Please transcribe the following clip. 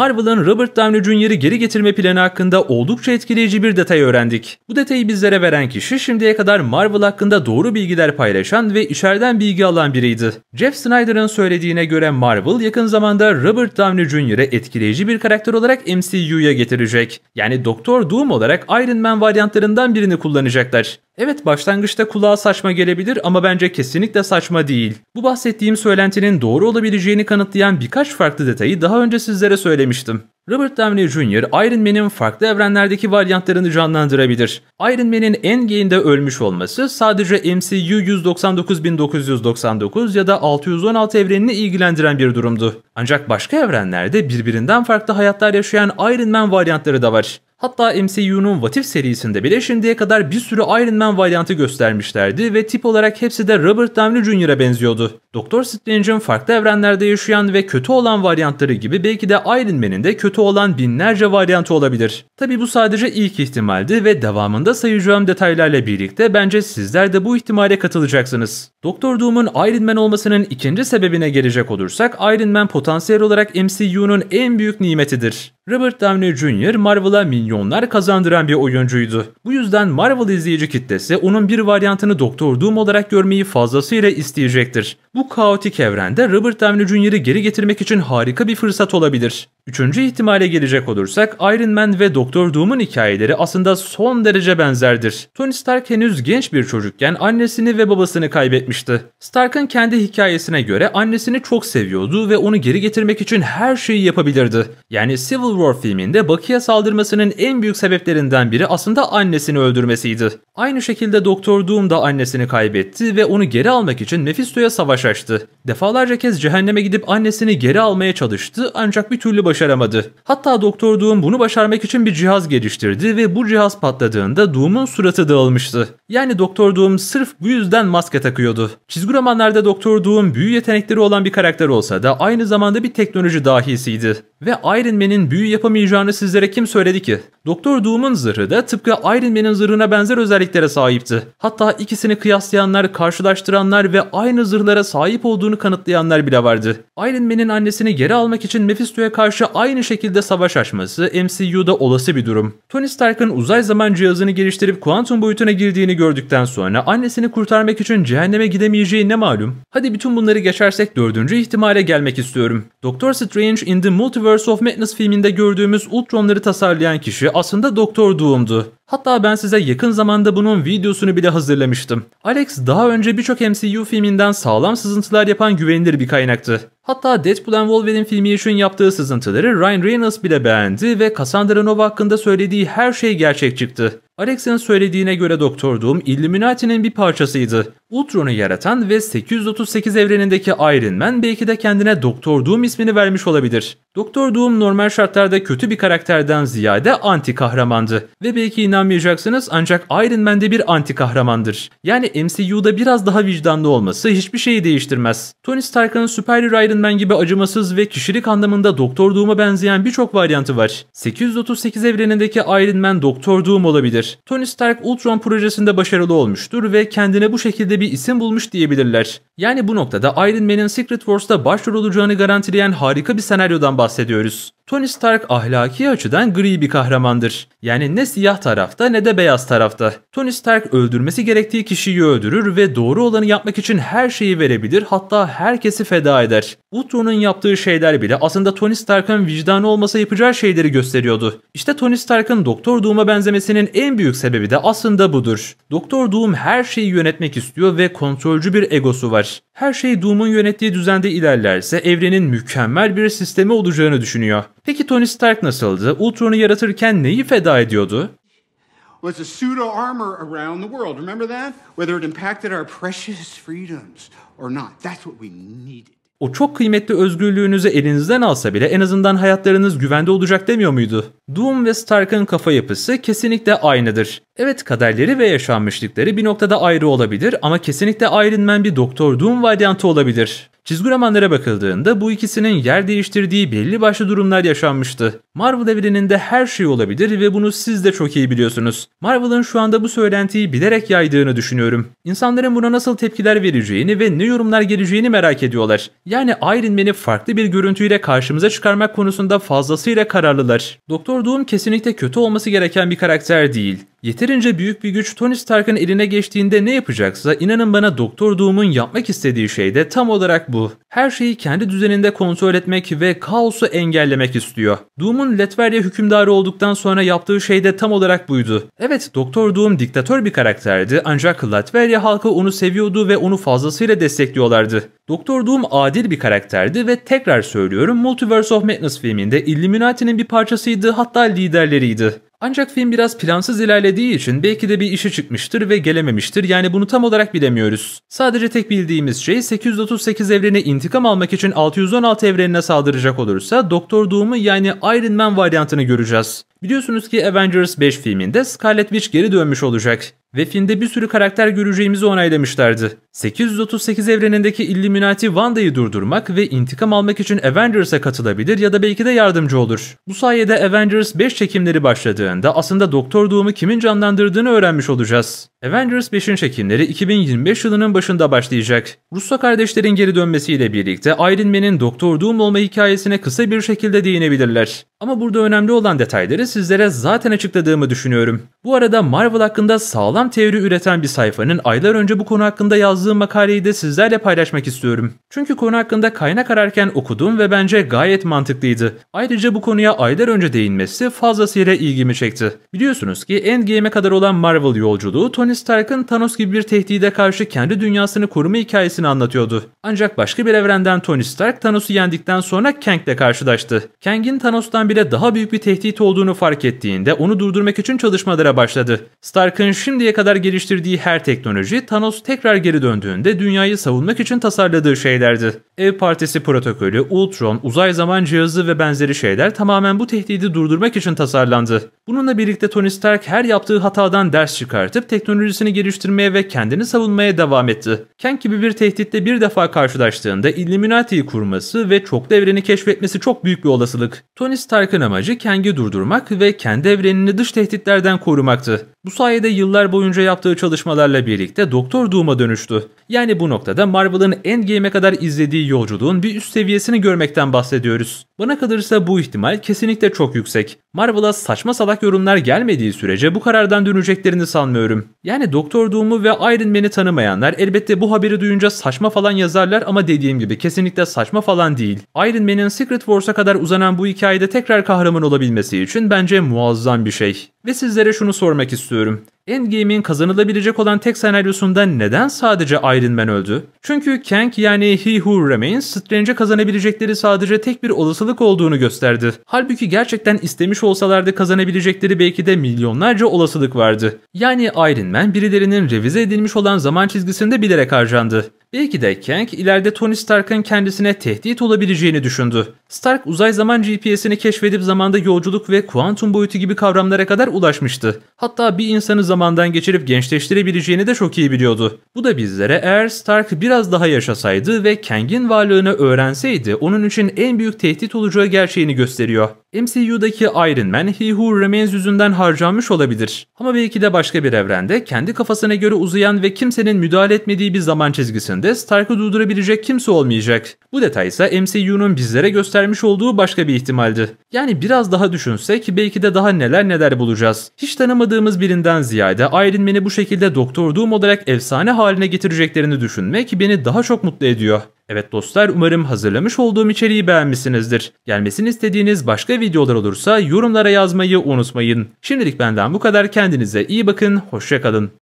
Marvel'ın Robert Downey Jr.'ı geri getirme planı hakkında oldukça etkileyici bir detay öğrendik. Bu detayı bizlere veren kişi şimdiye kadar Marvel hakkında doğru bilgiler paylaşan ve içeriden bilgi alan biriydi. Jeff Snyder'ın söylediğine göre Marvel yakın zamanda Robert Downey Jr.'ı etkileyici bir karakter olarak MCU'ya getirecek. Yani Doktor Doom olarak Iron Man varyantlarından birini kullanacaklar. Evet başlangıçta kulağa saçma gelebilir ama bence kesinlikle saçma değil. Bu bahsettiğim söylentinin doğru olabileceğini kanıtlayan birkaç farklı detayı daha önce sizlere söylemiştim söylemiştim. Robert Downey Jr. Iron Man'in farklı evrenlerdeki varyantlarını canlandırabilir. Iron Man'in Endgame'de ölmüş olması sadece MCU 199.999 ya da 616 evrenini ilgilendiren bir durumdu. Ancak başka evrenlerde birbirinden farklı hayatlar yaşayan Iron Man varyantları da var. Hatta MCU'nun What If serisinde bile şimdiye kadar bir sürü Iron Man varyantı göstermişlerdi ve tip olarak hepsi de Robert Downey Jr.'a benziyordu. Doktor Strange'in farklı evrenlerde yaşayan ve kötü olan varyantları gibi belki de Iron Man'in de kötü olan binlerce varyantı olabilir. Tabi bu sadece ilk ihtimaldi ve devamında sayacağım detaylarla birlikte bence sizler de bu ihtimale katılacaksınız. Doktor Doom'un Iron Man olmasının ikinci sebebine gelecek olursak Iron Man potansiyel olarak MCU'nun en büyük nimetidir. Robert Downey Jr. Marvel'a milyonlar kazandıran bir oyuncuydu. Bu yüzden Marvel izleyici kitlesi onun bir varyantını Doktor Doom olarak görmeyi fazlasıyla isteyecektir. Bu kaotik evrende Robert Downey Jr.'ı geri getirmek için harika bir fırsat olabilir. Üçüncü ihtimale gelecek olursak Iron Man ve Doktor Doom'un hikayeleri aslında son derece benzerdir. Tony Stark henüz genç bir çocukken annesini ve babasını kaybetmişti. Stark'ın kendi hikayesine göre annesini çok seviyordu ve onu geri getirmek için her şeyi yapabilirdi. Yani Civil War filminde Bucky'e saldırmasının en büyük sebeplerinden biri aslında annesini öldürmesiydi. Aynı şekilde Doktor Doom da annesini kaybetti ve onu geri almak için Mephisto'ya savaş açtı. Defalarca kez cehenneme gidip annesini geri almaya çalıştı ancak bir türlü başaramadı başaramadı. Hatta Doktor Doom bunu başarmak için bir cihaz geliştirdi ve bu cihaz patladığında Doom'un suratı dağılmıştı. Yani Doktor Doom sırf bu yüzden maske takıyordu. Çizgi romanlarda Doktor Doom büyü yetenekleri olan bir karakter olsa da aynı zamanda bir teknoloji dahisiydi. Ve Iron Man'in büyü yapamayacağını sizlere kim söyledi ki? Doktor Doom'un zırhı da tıpkı Iron Man'in zırhına benzer özelliklere sahipti. Hatta ikisini kıyaslayanlar, karşılaştıranlar ve aynı zırhlara sahip olduğunu kanıtlayanlar bile vardı. Iron Man'in annesini geri almak için Mephisto'ya karşı aynı şekilde savaş açması MCU'da olası bir durum. Tony Stark'ın uzay zaman cihazını geliştirip kuantum boyutuna girdiğini gördükten sonra annesini kurtarmak için cehenneme gidemeyeceği ne malum? Hadi bütün bunları geçersek dördüncü ihtimale gelmek istiyorum. Doktor Strange in the Multiverse Multiverse of Madness filminde gördüğümüz Ultronları tasarlayan kişi aslında Doktor Doom'du. Hatta ben size yakın zamanda bunun videosunu bile hazırlamıştım. Alex daha önce birçok MCU filminden sağlam sızıntılar yapan güvenilir bir kaynaktı. Hatta Deadpool and Wolverine filmi için yaptığı sızıntıları Ryan Reynolds bile beğendi ve Cassandra Nova hakkında söylediği her şey gerçek çıktı. Alex'in söylediğine göre Doktor Doom Illuminati'nin bir parçasıydı. Ultron'u yaratan ve 838 evrenindeki Iron Man belki de kendine Doktor Doom ismini vermiş olabilir. Doktor Doom normal şartlarda kötü bir karakterden ziyade anti kahramandı. Ve belki inanmayacaksınız ancak Iron Man'de bir anti kahramandır. Yani MCU'da biraz daha vicdanlı olması hiçbir şeyi değiştirmez. Tony Stark'ın Superior Iron Man gibi acımasız ve kişilik anlamında Doktor Doom'a benzeyen birçok varyantı var. 838 evrenindeki Iron Man Doktor Doom olabilir. Tony Stark Ultron projesinde başarılı olmuştur ve kendine bu şekilde bir isim bulmuş diyebilirler. Yani bu noktada Iron Man'in Secret Wars'ta başrol olacağını garantileyen harika bir senaryodan bahsediyoruz. Tony Stark ahlaki açıdan gri bir kahramandır. Yani ne siyah tarafta ne de beyaz tarafta. Tony Stark öldürmesi gerektiği kişiyi öldürür ve doğru olanı yapmak için her şeyi verebilir hatta herkesi feda eder. Ultron'un yaptığı şeyler bile aslında Tony Stark'ın vicdanı olmasa yapacağı şeyleri gösteriyordu. İşte Tony Stark'ın Doktor Doom'a benzemesinin en büyük sebebi de aslında budur. Doktor Doom her şeyi yönetmek istiyor ve kontrolcü bir egosu var her şey Doom'un yönettiği düzende ilerlerse evrenin mükemmel bir sistemi olacağını düşünüyor. Peki Tony Stark nasıldı? Ultron'u yaratırken neyi feda ediyordu? was a pseudo armor around the world. Remember that? Whether it impacted our precious freedoms or not. That's what we needed o çok kıymetli özgürlüğünüzü elinizden alsa bile en azından hayatlarınız güvende olacak demiyor muydu? Doom ve Stark'ın kafa yapısı kesinlikle aynıdır. Evet kaderleri ve yaşanmışlıkları bir noktada ayrı olabilir ama kesinlikle Iron Man bir Doktor Doom varyantı olabilir. Çizgi romanlara bakıldığında bu ikisinin yer değiştirdiği belli başlı durumlar yaşanmıştı. Marvel evreninde her şey olabilir ve bunu siz de çok iyi biliyorsunuz. Marvel'ın şu anda bu söylentiyi bilerek yaydığını düşünüyorum. İnsanların buna nasıl tepkiler vereceğini ve ne yorumlar geleceğini merak ediyorlar. Yani Iron Man'i farklı bir görüntüyle karşımıza çıkarmak konusunda fazlasıyla kararlılar. Doktor Doom kesinlikle kötü olması gereken bir karakter değil. Yeterince büyük bir güç Tony Stark'ın eline geçtiğinde ne yapacaksa inanın bana Doktor Doom'un yapmak istediği şey de tam olarak bu. Her şeyi kendi düzeninde kontrol etmek ve kaosu engellemek istiyor. Doom'un Letverya hükümdarı olduktan sonra yaptığı şey de tam olarak buydu. Evet Doktor Doom diktatör bir karakterdi ancak Latverya halkı onu seviyordu ve onu fazlasıyla destekliyorlardı. Doktor Doom adil bir karakterdi ve tekrar söylüyorum Multiverse of Madness filminde Illuminati'nin bir parçasıydı hatta liderleriydi. Ancak film biraz plansız ilerlediği için belki de bir işe çıkmıştır ve gelememiştir yani bunu tam olarak bilemiyoruz. Sadece tek bildiğimiz şey 838 evreni intikam almak için 616 evrenine saldıracak olursa Doktor Doom'u yani Iron Man varyantını göreceğiz. Biliyorsunuz ki Avengers 5 filminde Scarlet Witch geri dönmüş olacak ve filmde bir sürü karakter göreceğimizi onaylamışlardı. 838 evrenindeki Illuminati Wanda'yı durdurmak ve intikam almak için Avengers'a katılabilir ya da belki de yardımcı olur. Bu sayede Avengers 5 çekimleri başladığında aslında Doktor Doom'u kimin canlandırdığını öğrenmiş olacağız. Avengers 5'in çekimleri 2025 yılının başında başlayacak. Russo kardeşlerin geri dönmesiyle birlikte Iron Man'in Doktor Doom olma hikayesine kısa bir şekilde değinebilirler. Ama burada önemli olan detayları sizlere zaten açıkladığımı düşünüyorum. Bu arada Marvel hakkında sağlam teori üreten bir sayfanın aylar önce bu konu hakkında yazdığı makaleyi de sizlerle paylaşmak istiyorum. Çünkü konu hakkında kaynak ararken okudum ve bence gayet mantıklıydı. Ayrıca bu konuya aylar önce değinmesi fazlasıyla ilgimi çekti. Biliyorsunuz ki Endgame'e kadar olan Marvel yolculuğu Tony Stark'ın Thanos gibi bir tehdide karşı kendi dünyasını koruma hikayesini anlatıyordu. Ancak başka bir evrenden Tony Stark Thanos'u yendikten sonra Kang'le karşılaştı. Kang'in Thanos'tan bile daha büyük bir tehdit olduğunu fark ettiğinde onu durdurmak için çalışmalara başladı. Stark'ın şimdiye kadar geliştirdiği her teknoloji Thanos tekrar geri döndüğünde dünyayı savunmak için tasarladığı şeylerdi. Ev Partisi protokolü, Ultron, uzay zaman cihazı ve benzeri şeyler tamamen bu tehdidi durdurmak için tasarlandı. Bununla birlikte Tony Stark her yaptığı hatadan ders çıkartıp teknolojisini geliştirmeye ve kendini savunmaya devam etti. Kent gibi bir tehditle bir defa karşılaştığında Illuminati'yi kurması ve çok evreni keşfetmesi çok büyük bir olasılık. Tony Stark Stark'ın amacı Kang'i durdurmak ve kendi evrenini dış tehditlerden korumaktı. Bu sayede yıllar boyunca yaptığı çalışmalarla birlikte Doktor Doom'a dönüştü. Yani bu noktada Marvel'ın Endgame'e kadar izlediği yolculuğun bir üst seviyesini görmekten bahsediyoruz. Bana kalırsa bu ihtimal kesinlikle çok yüksek. Marvel'a saçma salak yorumlar gelmediği sürece bu karardan döneceklerini sanmıyorum. Yani Doktor Doom'u ve Iron Man'i tanımayanlar elbette bu haberi duyunca saçma falan yazarlar ama dediğim gibi kesinlikle saçma falan değil. Iron Man'in Secret Wars'a kadar uzanan bu hikayede tekrar kahraman olabilmesi için bence muazzam bir şey. Ve sizlere şunu sormak istiyorum istiyorum. Endgame'in kazanılabilecek olan tek senaryosunda neden sadece Iron Man öldü? Çünkü Kang yani He Who Remains Strange'e kazanabilecekleri sadece tek bir olasılık olduğunu gösterdi. Halbuki gerçekten istemiş olsalardı kazanabilecekleri belki de milyonlarca olasılık vardı. Yani Iron Man birilerinin revize edilmiş olan zaman çizgisinde bilerek harcandı. Belki de Kang ileride Tony Stark'ın kendisine tehdit olabileceğini düşündü. Stark uzay zaman GPS'ini keşfedip zamanda yolculuk ve kuantum boyutu gibi kavramlara kadar ulaşmıştı. Hatta bir insanı zamandan geçirip gençleştirebileceğini de çok iyi biliyordu. Bu da bizlere eğer Stark biraz daha yaşasaydı ve Kang'in varlığını öğrenseydi onun için en büyük tehdit olacağı gerçeğini gösteriyor. MCU'daki Iron Man He Who Remains yüzünden harcanmış olabilir. Ama belki de başka bir evrende kendi kafasına göre uzayan ve kimsenin müdahale etmediği bir zaman çizgisinde Stark'ı durdurabilecek kimse olmayacak. Bu detay ise MCU'nun bizlere göstermiş olduğu başka bir ihtimaldi. Yani biraz daha düşünsek belki de daha neler neler bulacağız. Hiç tanımadığımız birinden ziyade Iron Man'i bu şekilde Doktor Doom olarak efsane haline getireceklerini düşünmek beni daha çok mutlu ediyor. Evet dostlar umarım hazırlamış olduğum içeriği beğenmişsinizdir. Gelmesini istediğiniz başka videolar olursa yorumlara yazmayı unutmayın. Şimdilik benden bu kadar kendinize iyi bakın, hoşçakalın.